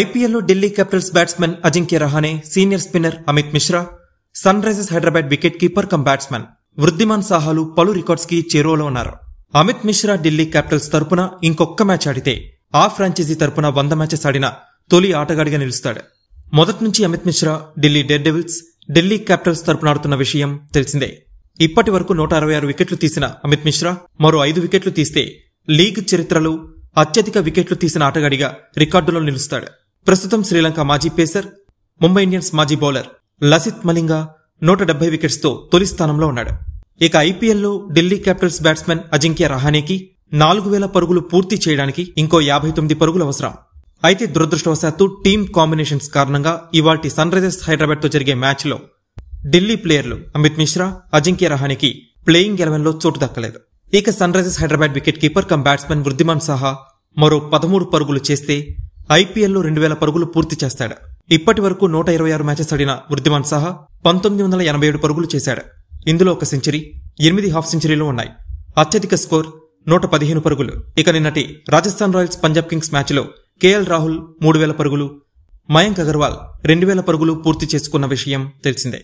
ఐపీఎల్లో Delhi Capitals batsmen Ajinkya Rahane senior spinner Amit Mishra Sunrisers Hyderabad wicket keeper cum batsmen Wriddhiman సాహాలు పలు records కి చేరువలో ఉన్నారు అమిత్ మిశ్రా ఢిల్లీ క్యాపిటల్స్ తరపున ఇంకొక్క మ్యాచ్ ఆడితే ఆ ఫ్రాంచైజీ తరపున వంద మ్యాచెస్ ఆడిన తొలి ఆటగాడిగా నిలుస్తాడు మొదటి నుంచి Amit Mishra Delhi Daredevils Delhi Capitals తరపున ఆడుతున్న విషయం తెలిసిందే ఇప్పటి వరకు నూట అరవై ఆరు వికెట్లు తీసిన అమిత్ మిశ్రా మరో ఐదు వికెట్లు తీస్తే లీగ్ చరిత్రలో అత్యధిక వికెట్లు తీసిన ఆటగాడిగా రికార్డులో నిలుస్తాడు ప్రస్తుతం శ్రీలంక మాజీ పేసర్ ముంబై ఇండియన్స్ మాజీ బౌలర్ లసిత్ మలింగా నూట డెబ్బై వికెట్స్తో తొలి స్థానంలో ఉన్నాడు ఇక ఐపీఎల్లో ఢిల్లీ క్యాపిటల్స్ బ్యాట్స్మెన్ అజింక్య రహానేకి నాలుగు వేల పరుగులు పూర్తి చేయడానికి ఇంకో యాభై తొమ్మిది పరుగులు అవసరం అయితే దురదృష్టవశాత్తు టీమ్ కాంబినేషన్స్ కారణంగా ఇవాటి సన్ రైజర్స్ హైదరాబాద్తో జరిగే మ్యాచ్లో ఢిల్లీ ప్లేయర్లు అమిత్ మిశ్రా అజింక్య రహానికి ప్లేయింగ్ ఎలెవెన్లో చోటు దక్కలేదు ఇక Sunrisers Hyderabad wicket keeper cum batsmen Wriddhiman Saha మరో పదమూడు పరుగులు చేస్తే ఐపీఎల్లో రెండు వేల పరుగులు పూర్తి చేస్తాడు ఇప్పటి వరకు నూట ఇరవై ఆరు మ్యాచెస్ ఆడిన వృద్ధిమాన్ సహా పంతొమ్మిది వందల ఎనభై ఏడు పరుగులు చేశాడు ఇందులో ఒక సెంచరీ ఎనిమిది హాఫ్ సెంచరీలు ఉన్నాయి అత్యధిక స్కోర్ నూట పదిహేను పరుగులు ఇక నిన్నటి రాజస్థాన్ రాయల్స్ పంజాబ్ కింగ్స్ మ్యాచ్లో కేఎల్ రాహుల్ మూడు వేల పరుగులు మయాంక్ అగర్వాల్ రెండు వేల పరుగులు పూర్తి చేసుకున్న విషయం తెలిసిందే